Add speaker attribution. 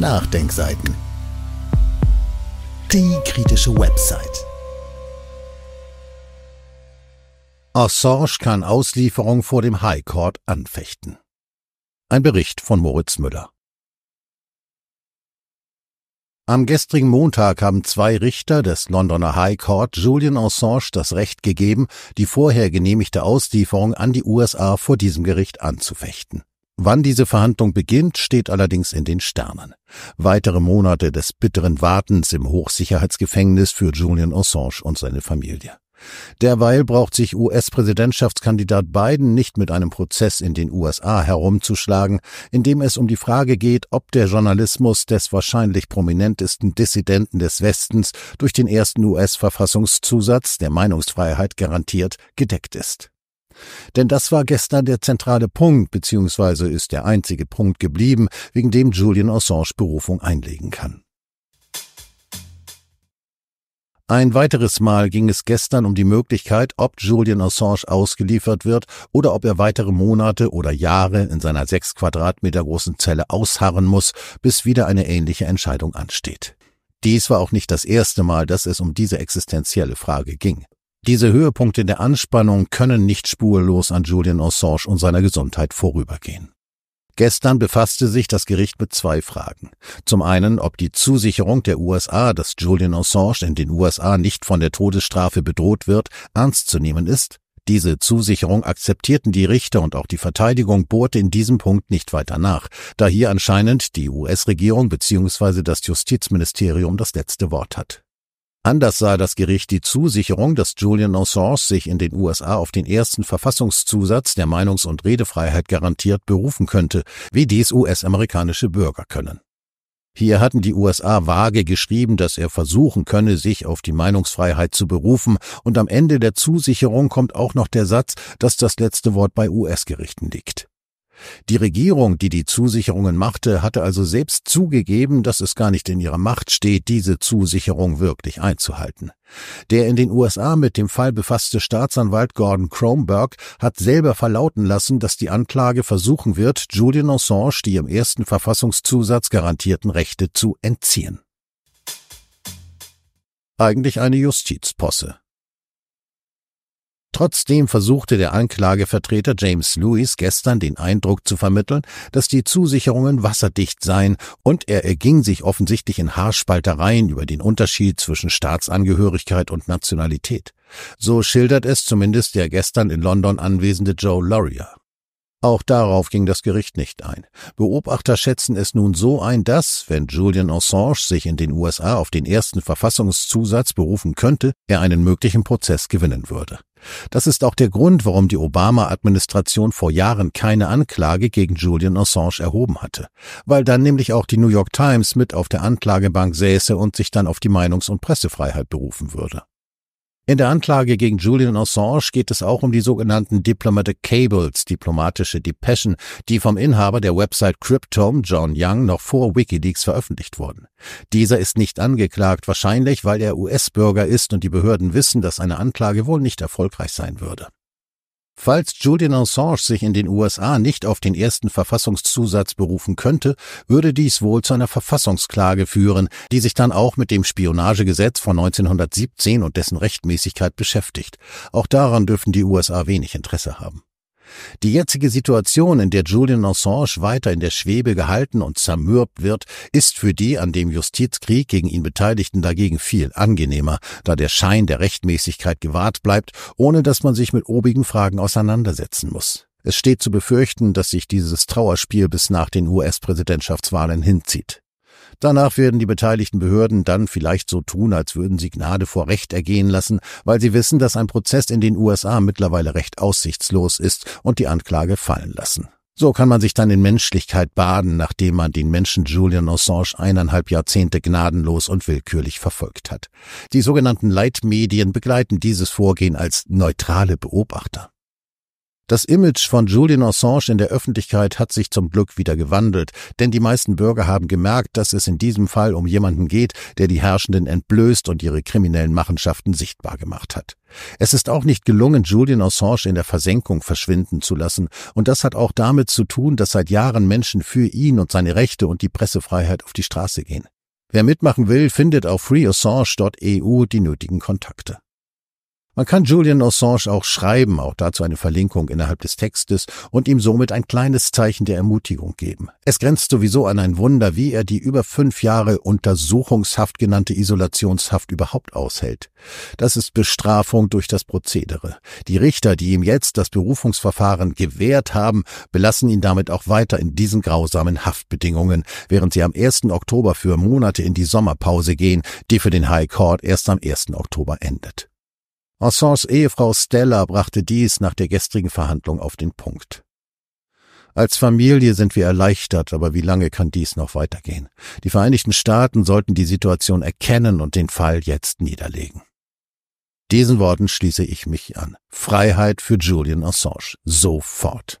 Speaker 1: Nachdenkseiten. Die kritische Website. Assange kann Auslieferung vor dem High Court anfechten. Ein Bericht von Moritz Müller. Am gestrigen Montag haben zwei Richter des Londoner High Court Julian Assange das Recht gegeben, die vorher genehmigte Auslieferung an die USA vor diesem Gericht anzufechten. Wann diese Verhandlung beginnt, steht allerdings in den Sternen. Weitere Monate des bitteren Wartens im Hochsicherheitsgefängnis für Julian Assange und seine Familie. Derweil braucht sich US-Präsidentschaftskandidat Biden nicht mit einem Prozess in den USA herumzuschlagen, in dem es um die Frage geht, ob der Journalismus des wahrscheinlich prominentesten Dissidenten des Westens durch den ersten US-Verfassungszusatz, der Meinungsfreiheit garantiert, gedeckt ist. Denn das war gestern der zentrale Punkt, beziehungsweise ist der einzige Punkt geblieben, wegen dem Julian Assange Berufung einlegen kann. Ein weiteres Mal ging es gestern um die Möglichkeit, ob Julian Assange ausgeliefert wird oder ob er weitere Monate oder Jahre in seiner sechs Quadratmeter großen Zelle ausharren muss, bis wieder eine ähnliche Entscheidung ansteht. Dies war auch nicht das erste Mal, dass es um diese existenzielle Frage ging. Diese Höhepunkte der Anspannung können nicht spurlos an Julian Assange und seiner Gesundheit vorübergehen. Gestern befasste sich das Gericht mit zwei Fragen. Zum einen, ob die Zusicherung der USA, dass Julian Assange in den USA nicht von der Todesstrafe bedroht wird, ernst zu nehmen ist. Diese Zusicherung akzeptierten die Richter und auch die Verteidigung bohrte in diesem Punkt nicht weiter nach, da hier anscheinend die US-Regierung bzw. das Justizministerium das letzte Wort hat. Anders sah das Gericht die Zusicherung, dass Julian Assange sich in den USA auf den ersten Verfassungszusatz der Meinungs- und Redefreiheit garantiert berufen könnte, wie dies US-amerikanische Bürger können. Hier hatten die USA vage geschrieben, dass er versuchen könne, sich auf die Meinungsfreiheit zu berufen, und am Ende der Zusicherung kommt auch noch der Satz, dass das letzte Wort bei US-Gerichten liegt. Die Regierung, die die Zusicherungen machte, hatte also selbst zugegeben, dass es gar nicht in ihrer Macht steht, diese Zusicherung wirklich einzuhalten. Der in den USA mit dem Fall befasste Staatsanwalt Gordon Cromberg hat selber verlauten lassen, dass die Anklage versuchen wird, Julian Assange die im ersten Verfassungszusatz garantierten Rechte zu entziehen. Eigentlich eine Justizposse. Trotzdem versuchte der Anklagevertreter James Lewis gestern den Eindruck zu vermitteln, dass die Zusicherungen wasserdicht seien, und er erging sich offensichtlich in Haarspaltereien über den Unterschied zwischen Staatsangehörigkeit und Nationalität. So schildert es zumindest der gestern in London anwesende Joe Laurier. Auch darauf ging das Gericht nicht ein. Beobachter schätzen es nun so ein, dass, wenn Julian Assange sich in den USA auf den ersten Verfassungszusatz berufen könnte, er einen möglichen Prozess gewinnen würde. Das ist auch der Grund, warum die Obama-Administration vor Jahren keine Anklage gegen Julian Assange erhoben hatte, weil dann nämlich auch die New York Times mit auf der Anklagebank säße und sich dann auf die Meinungs- und Pressefreiheit berufen würde. In der Anklage gegen Julian Assange geht es auch um die sogenannten Diplomatic Cables, diplomatische Depeschen, die vom Inhaber der Website Cryptome, John Young, noch vor Wikileaks veröffentlicht wurden. Dieser ist nicht angeklagt, wahrscheinlich weil er US-Bürger ist und die Behörden wissen, dass eine Anklage wohl nicht erfolgreich sein würde. Falls Julian Assange sich in den USA nicht auf den ersten Verfassungszusatz berufen könnte, würde dies wohl zu einer Verfassungsklage führen, die sich dann auch mit dem Spionagegesetz von 1917 und dessen Rechtmäßigkeit beschäftigt. Auch daran dürfen die USA wenig Interesse haben. Die jetzige Situation, in der Julian Assange weiter in der Schwebe gehalten und zermürbt wird, ist für die an dem Justizkrieg gegen ihn Beteiligten dagegen viel angenehmer, da der Schein der Rechtmäßigkeit gewahrt bleibt, ohne dass man sich mit obigen Fragen auseinandersetzen muss. Es steht zu befürchten, dass sich dieses Trauerspiel bis nach den US-Präsidentschaftswahlen hinzieht. Danach werden die beteiligten Behörden dann vielleicht so tun, als würden sie Gnade vor Recht ergehen lassen, weil sie wissen, dass ein Prozess in den USA mittlerweile recht aussichtslos ist und die Anklage fallen lassen. So kann man sich dann in Menschlichkeit baden, nachdem man den Menschen Julian Assange eineinhalb Jahrzehnte gnadenlos und willkürlich verfolgt hat. Die sogenannten Leitmedien begleiten dieses Vorgehen als neutrale Beobachter. Das Image von Julian Assange in der Öffentlichkeit hat sich zum Glück wieder gewandelt, denn die meisten Bürger haben gemerkt, dass es in diesem Fall um jemanden geht, der die Herrschenden entblößt und ihre kriminellen Machenschaften sichtbar gemacht hat. Es ist auch nicht gelungen, Julian Assange in der Versenkung verschwinden zu lassen, und das hat auch damit zu tun, dass seit Jahren Menschen für ihn und seine Rechte und die Pressefreiheit auf die Straße gehen. Wer mitmachen will, findet auf freeassange.eu die nötigen Kontakte. Man kann Julian Assange auch schreiben, auch dazu eine Verlinkung innerhalb des Textes und ihm somit ein kleines Zeichen der Ermutigung geben. Es grenzt sowieso an ein Wunder, wie er die über fünf Jahre Untersuchungshaft genannte Isolationshaft überhaupt aushält. Das ist Bestrafung durch das Prozedere. Die Richter, die ihm jetzt das Berufungsverfahren gewährt haben, belassen ihn damit auch weiter in diesen grausamen Haftbedingungen, während sie am 1. Oktober für Monate in die Sommerpause gehen, die für den High Court erst am 1. Oktober endet. Ensons Ehefrau Stella brachte dies nach der gestrigen Verhandlung auf den Punkt. Als Familie sind wir erleichtert, aber wie lange kann dies noch weitergehen? Die Vereinigten Staaten sollten die Situation erkennen und den Fall jetzt niederlegen. Diesen Worten schließe ich mich an. Freiheit für Julian Assange. Sofort.